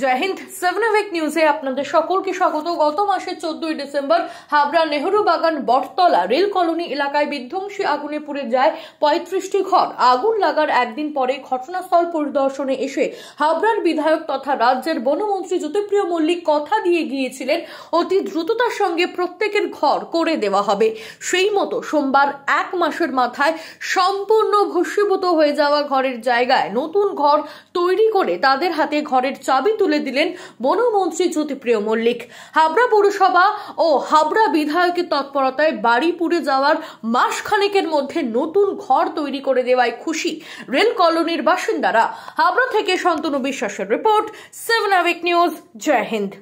জয় হিন্দ সেভেনভেক নিউজে আপনাদের সকলকে স্বাগত গত মাসের চোদ্দই ডিসেম্বর হাবড়া নেহরু বাগান বটতলা রেল কলোনি এলাকায় বিধ্বংসী আগুনে পুড়ে যায় পঁয়ত্রিশটি ঘর আগুন লাগার একদিন পরে ঘটনাস্থল পরিদর্শনে এসে হাবড়ার বিধায়ক তথা রাজ্যের বনমন্ত্রী জ্যোতিপ্রিয় মল্লিক কথা দিয়ে গিয়েছিলেন অতি দ্রুততার সঙ্গে প্রত্যেকের ঘর করে দেওয়া হবে সেই মতো সোমবার এক মাসের মাথায় সম্পূর্ণ ভস্মীভূত হয়ে যাওয়া ঘরের জায়গায় নতুন ঘর তৈরি করে তাদের হাতে ঘরের চাবি তুলে দিলেন বনমন্ত্রী জ্যোতিপ্রিয় মল্লিক হাবড়া পৌরসভা ও হাবড়া বিধায়কের তৎপরতায় বাড়ি পুড়ে যাওয়ার মাসখানেকের মধ্যে নতুন ঘর তৈরি করে দেওয়ায় খুশি রেল কলোনির বাসিন্দারা হাবড়া থেকে শান্তনু বিশ্বাসের রিপোর্ট সেভেন আবেক নিউজ জয় হিন্দ